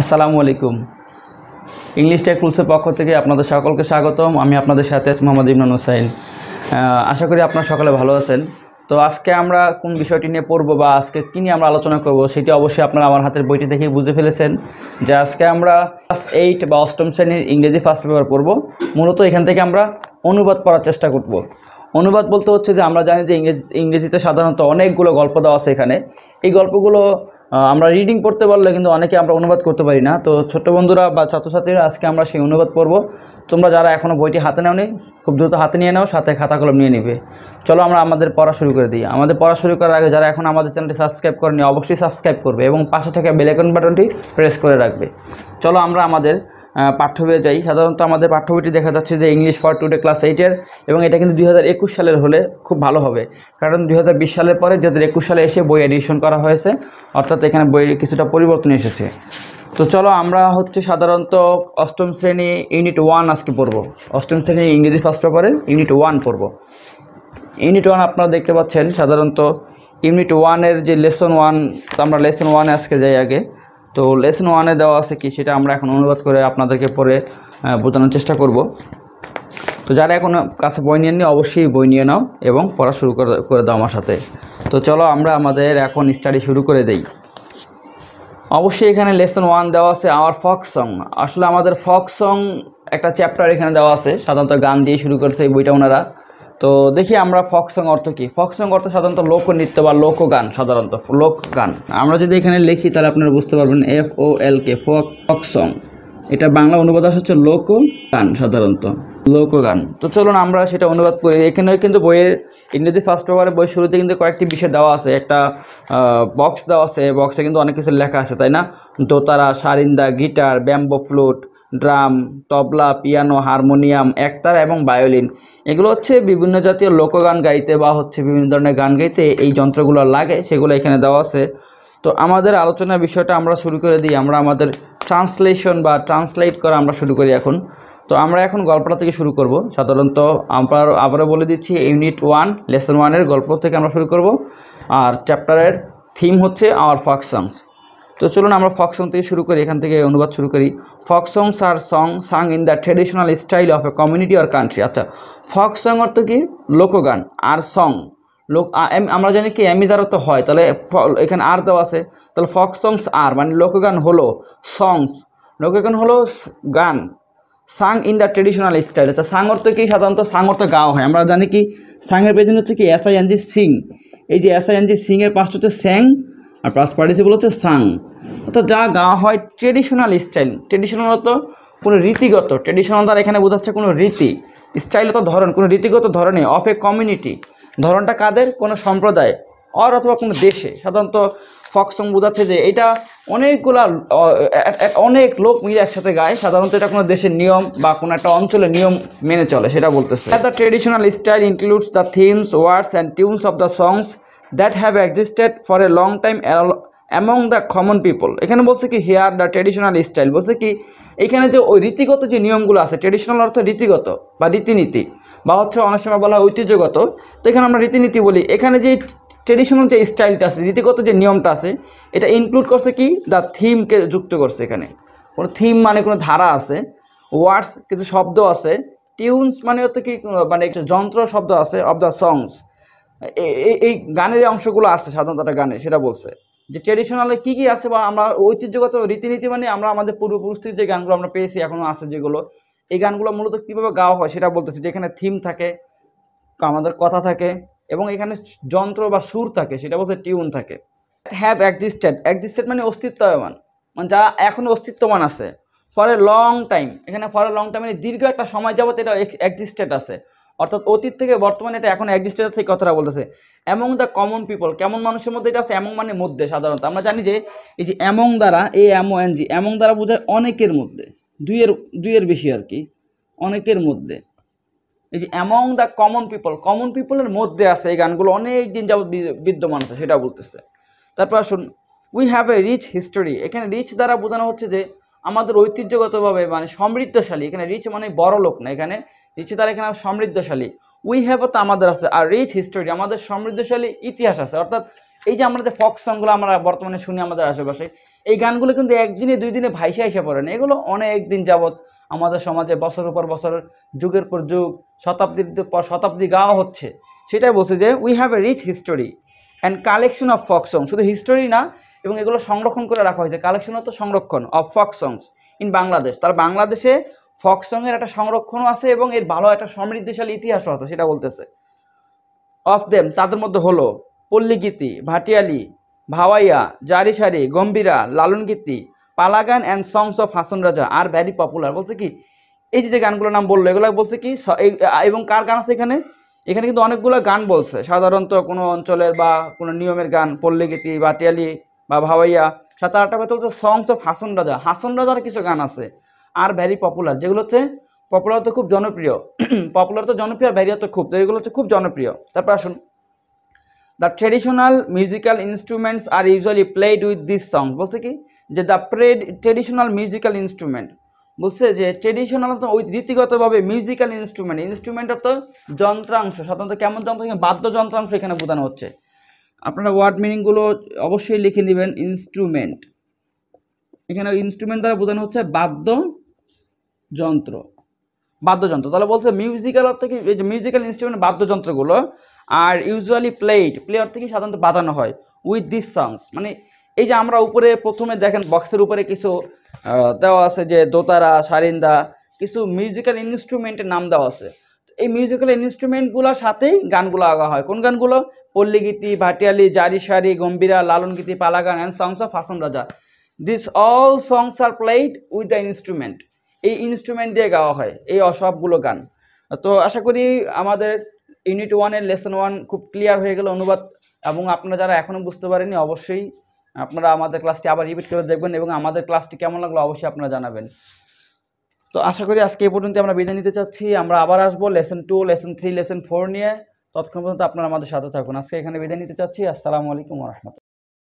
আসসালামু আলাইকুম English take রুলসের পক্ষ থেকে আপনাদের সকলকে স্বাগতম আমি আপনাদের সাথে মোহাম্মদ ইমরান হোসাইন আশা করি আপনারা সকলে ভালো আছেন তো আজকে আমরা কোন বিষয়টি নিয়ে পড়বো বা আজকে কী নিয়ে আমরা আলোচনা করব সেটি অবশ্যই আপনারা আমার হাতের বইটি দেখে বুঝে ফেলেছেন যে আজকে আমরা ক্লাস এইট বা অষ্টম শ্রেণীর ইংরেজি ফার্স্ট পেপার পড়ব মূলত এখান থেকে আমরা অনুবাদ করার চেষ্টা করব অনুবাদ বলতে হচ্ছে যে আমরা জানি যে ইংরেজি ইংরেজিতে সাধারণত অনেকগুলো গল্প দেওয়া আছে এখানে এই গল্পগুলো আমরা রিডিং পড়তে পারলে কিন্তু অনেকে আমরা অনুবাদ করতে পারি না তো ছোট বন্ধুরা বা ছাত্রছাত্রীরা আজকে আমরা সেই অনুবাদ পড়ব তোমরা যারা এখনও বইটি হাতে নেওনি খুব দ্রুত হাতে নিয়ে নাও সাথে খাতা কলম নিয়ে নেবে চলো আমরা আমাদের পড়া শুরু করে দিই আমাদের পড়া শুরু করার আগে যারা এখন আমাদের চ্যানেলটি সাবস্ক্রাইব করেনি অবশ্যই সাবস্ক্রাইব করবে এবং পাশে থেকে বেলাইকন বাটনটি প্রেস করে রাখবে চলো আমরা আমাদের পাঠ্য বইয়ে যাই সাধারণত আমাদের পাঠ্য বইটি দেখা যাচ্ছে যে ইংলিশ ফর টুডে ক্লাস এইটের এবং এটা কিন্তু দুই সালের হলে খুব ভালো হবে কারণ দুই সালের পরে দু সালে এসে বই এডিশন করা হয়েছে অর্থাৎ এখানে বইয়ের কিছুটা পরিবর্তন এসেছে তো চলো আমরা হচ্ছে সাধারণত অষ্টম শ্রেণী ইউনিট ওয়ান আজকে পড়ব অষ্টম শ্রেণী ইংরেজি ফার্স্ট পেপারের ইউনিট ওয়ান পড়ব ইউনিট ওয়ান আপনারা দেখতে পাচ্ছেন সাধারণত ইউনিট ওয়ানের যে লেসন ওয়ান তো আমরা লেসন ওয়ানে আজকে যাই আগে তো লেসন ওয়ানে দেওয়া আছে কি সেটা আমরা এখন অনুবাদ করে আপনাদেরকে পরে বোঝানোর চেষ্টা করব তো যারা এখন কাছে বই নিয়ে নি অবশ্যই বই নিয়ে নাও এবং পড়া শুরু করে দাও আমার সাথে তো চলো আমরা আমাদের এখন স্টাডি শুরু করে দেই অবশ্যই এখানে লেসন ওয়ান দেওয়া আছে আমার ফক সং আসলে আমাদের ফক সং একটা চ্যাপ্টার এখানে দেওয়া আছে সাধারণত গান দিয়ে শুরু করছে এই বইটা ওনারা তো দেখি আমরা ফক সং অর্থ কী ফক সং অর্থ সাধারণত লোকনৃত্য বা লোকগান সাধারণত লোকগান আমরা যদি এখানে লিখি তাহলে আপনারা বুঝতে পারবেন এফ ও এল কে ফক ফক সং এটা বাংলা অনুবাদ আসা হচ্ছে লোকগান সাধারণত লোকগান তো চলুন আমরা সেটা অনুবাদ করি এখানেও কিন্তু বইয়ের ইংরেজি ফার্স্ট ওভারের বই শুরুতে কিন্তু কয়েকটি বিষয় দেওয়া আছে একটা বক্স দেওয়া আছে বক্সে কিন্তু অনেক কিছু লেখা আছে তাই না দোতারা সারিন্দা guitar bamboo flute drum tabla piano harmonium একতার এবং বায়োলিন এগুলো হচ্ছে বিভিন্ন জাতীয় লোকগান গাইতে বা হচ্ছে বিভিন্ন ধরনের গান গাইতে এই যন্ত্রগুলো লাগে সেগুলো এখানে দেওয়া আছে তো আমাদের আলোচনা বিষয়টা আমরা শুরু করে দিই আমরা আমাদের ট্রান্সলেশন বা ট্রান্সলেট করা আমরা শুরু করি এখন তো আমরা এখন গল্পটা থেকে শুরু করব সাধারণত আমরা আবারও বলে দিচ্ছি ইউনিট ওয়ান লেসন ওয়ানের গল্প থেকে আমরা শুরু করব আর চ্যাপ্টারের থিম হচ্ছে আওয়ার ফাক সংস তো চলুন আমরা ফক সং থেকে শুরু করি এখান থেকে অনুবাদ শুরু করি folk songs are song sung in the traditional style of a community or country আচ্ছা ফক্সং সং অর্থ কি লোকগান আর সং লোক আমরা জানি কি অ্যামিজার তো হয় তাহলে এখানে আর দেওয়া আছে তাহলে ফক সংস আর মানে লোকগান হলো সংস লোকগান হলো গান sung in the traditional style আচ্ছা সাং অর্থ কি সাধারণত সাং অর্থ গাওয়া হয় আমরা জানি কি সাংয়ের পেছনে হচ্ছে কি S I N G sing এই যে এস আই এন জি সিংয়ের পাশটা হচ্ছে স্যাং আর প্লাস পার্টিসিপল হচ্ছে সাং অর্থাৎ যা গাওয়া হয় ট্রেডিশনাল স্টাইল ট্রেডিশনাল তো কোনো রীতিগত ট্রেডিশনাল দ্বারা এখানে বোঝাচ্ছে কোনো রীতি স্টাইল তো ধরন কোনো রীতিগত ধরনে অফ এ কমিউনিটি ধরনটা কাদের কোনো সম্প্রদায় অর অথবা কোনো দেশে সাধারণত ফকসং বোঝাচ্ছে যে এটা অনেকগুলা অনেক লোক মিলে একসাথে গায় সাধারণত এটা কোনো দেশের নিয়ম বা কোনো একটা অঞ্চলের নিয়ম মেনে চলে সেটা বলতেছে the traditional style includes the themes words and tunes of the songs that have existed for a long time among the common people এখানে বলছে কি হেয়ার দ্য ট্রেডিশনাল স্টাইল বলছে কি এখানে যে ওই রীতিগত যে নিয়মগুলো আছে ট্রেডিশনাল অর্থ রীতিগত বা রীতিনীতি বা হচ্ছে অনেক সময় বলা হয় ঐতিহ্যগত তো এখানে আমরা রীতিনীতি বলি এখানে যে ট্রেডিশনাল যে স্টাইলটা আছে রীতিগত যে নিয়মটা আছে এটা ইনক্লুড করছে কি দ্য থিমকে যুক্ত করছে এখানে কোনো থিম মানে কোনো ধারা আছে ওয়ার্ডস কিছু শব্দ আছে টিউনস মানে হচ্ছে কি মানে যন্ত্র শব্দ আছে অব দ্য সংস এই গানের অংশগুলো আছে সাধারণত একটা গানে সেটা বলছে যে ট্রেডিশনালে কী কী আছে বা আমরা ঐতিহ্যগত রীতিনীতি মানে আমরা আমাদের পূর্বপুরুষদের যে গানগুলো আমরা পেয়েছি এখনও আছে যেগুলো এই গানগুলো মূলত কীভাবে গাওয়া হয় সেটা বলতেছি যে এখানে থিম থাকে আমাদের কথা থাকে এবং এখানে যন্ত্র বা সুর থাকে সেটা বলতে টিউন থাকে হ্যাভ এক্সিস্টেড এক্সিস্টেড মানে অস্তিত্বমান মানে যা এখন অস্তিত্বমান আছে ফর এ লং টাইম এখানে ফর এ লং টাইম মানে দীর্ঘ একটা সময় যাবত এটা এক্সিস্টেড আছে অর্থাৎ অতীত থেকে বর্তমানে এটা এখন এক্সিস্টেড এই কথাটা বলতেছে অ্যামং দ্য কমন পিপল কেমন মানুষের মধ্যে এটা আছে অ্যামং মানে মধ্যে সাধারণত আমরা জানি যে এই যে অ্যামং দ্বারা এ অ্যামো এন জি অ্যামং দ্বারা বোঝায় অনেকের মধ্যে দুইয়ের দুইয়ের বেশি আর কি অনেকের মধ্যে এই যে among the common people common পিপলের মধ্যে আছে এই গানগুলো অনেক দিন যাবৎ বিদ্যমান আছে সেটা বলতেছে তারপর আসুন we have a rich history এখানে রিচ দ্বারা বোঝানো হচ্ছে যে আমাদের ঐতিহ্যগতভাবে মানে সমৃদ্ধশালী এখানে রিচ মানে বড় লোক না এখানে রিচ দ্বারা এখানে সমৃদ্ধশালী উই হ্যাভ তো আমাদের আছে আর রিচ হিস্টোরি আমাদের সমৃদ্ধশালী ইতিহাস আছে অর্থাৎ এই যে আমরা যে ফক সংগুলো আমরা বর্তমানে শুনি আমাদের আশেপাশে এই গানগুলো কিন্তু একদিনে দুই দিনে ভাইসা এসে পড়ে না এগুলো অনেক দিন যাবৎ আমাদের সমাজে বছরের পর বছর যুগের পর যুগ শতাব্দীর পর শতাব্দী গাওয়া হচ্ছে সেটাই বলছে যে we have a rich history and collection of folk songs শুধু হিস্টোরি না এবং এগুলো সংরক্ষণ করে রাখা হয়েছে কালেকশন অত সংরক্ষণ of folk songs in Bangladesh তার বাংলাদেশে ফক সংয়ের একটা সংরক্ষণও আছে এবং এর ভালো একটা সমৃদ্ধিশালী ইতিহাসও আছে সেটা বলতেছে অফ দেম তাদের মধ্যে হলো পল্লীগীতি ভাটিয়ালি ভাওয়াইয়া জারিসারি গম্ভীরা লালনগীতি পালাগান and songs of Hason Raja are vary popular বলছে কি এই যে গানগুলোর নাম বললো এগুলো বলছে কি এবং কার গান আছে এখানে এখানে কিন্তু অনেকগুলো গান বলছে সাধারণত কোনো অঞ্চলের বা কোনো নিয়মের গান পল্লীগীতি বা বাটিয়ালি বা ভাওয়াইয়া সাথে আরেকটা কথা বলছে সংস অফ হাসন রাজা হাসন রাজার কিছু গান আছে আর ভ্যারি পপুলার যেগুলো হচ্ছে পপুলার তো খুব জনপ্রিয় পপুলার তো জনপ্রিয় ভ্যারিয়া তো খুব তো এগুলো হচ্ছে খুব জনপ্রিয় তারপর আসুন the traditional musical instruments are usually played with this song বলছে কি যে দ্য প্রেড ট্রেডিশনাল মিউজিক্যাল ইনস্ট্রুমেন্ট বলছে যে ট্রেডিশনাল ওই রীতিগতভাবে মিউজিক্যাল ইনস্ট্রুমেন্ট ইনস্ট্রুমেন্ট অর্থ যন্ত্রাংশ সাধারণত কেমন যন্ত্র বাদ্যযন্ত্রাংশ এখানে বোঝানো হচ্ছে আপনারা ওয়ার্ড মিনিংগুলো অবশ্যই লিখে নেবেন ইনস্ট্রুমেন্ট এখানে ইনস্ট্রুমেন্ট দ্বারা বোঝানো হচ্ছে বাদ্য যন্ত্র বাদ্যযন্ত্র তাহলে বলছে মিউজিক্যাল অর্থ কি এই যে মিউজিক্যাল ইনস্ট্রুমেন্ট বাদ্যযন্ত্রগুলো আর ইউজুয়ালি প্লেড প্লেয়ার থেকে সাধারণত বাজানো হয় উইথ দিস সাউন্ডস মানে এই যে আমরা উপরে প্রথমে দেখেন বক্সের উপরে কিছু দেওয়া আছে যে দোতারা সারিন্দা কিছু মিউজিক্যাল ইনস্ট্রুমেন্টের নাম দেওয়া আছে এই মিউজিক্যাল ইনস্ট্রুমেন্টগুলোর সাথেই গানগুলো আগা হয় কোন গানগুলো পল্লীগীতি ভাটিয়ালি জারি সারি গম্ভীরা লালন গীতি পালাগান and songs of Hason Raja this all songs are played with the instrument এই ইনস্ট্রুমেন্ট দিয়ে গাওয়া হয় এই অসবগুলো গান তো আশা করি আমাদের ইউনিট ওয়ানের লেসন ওয়ান খুব ক্লিয়ার হয়ে গেল অনুবাদ এবং আপনারা যারা এখনও বুঝতে পারেনি অবশ্যই আপনারা আমাদের ক্লাসটি আবার রিপিট করে দেখবেন এবং আমাদের ক্লাসটি কেমন লাগলো অবশ্যই আপনারা জানাবেন তো আশা করি আজকে এ পর্যন্ত আমরা বিদায় নিতে চাচ্ছি আমরা আবার আসবো lesson two lesson three lesson four নিয়ে ততক্ষণ পর্যন্ত আপনারা আমাদের সাথে থাকুন আজকে এখানে বিদায় নিতে চাচ্ছি আসসালামু আলাইকুম রহমতুল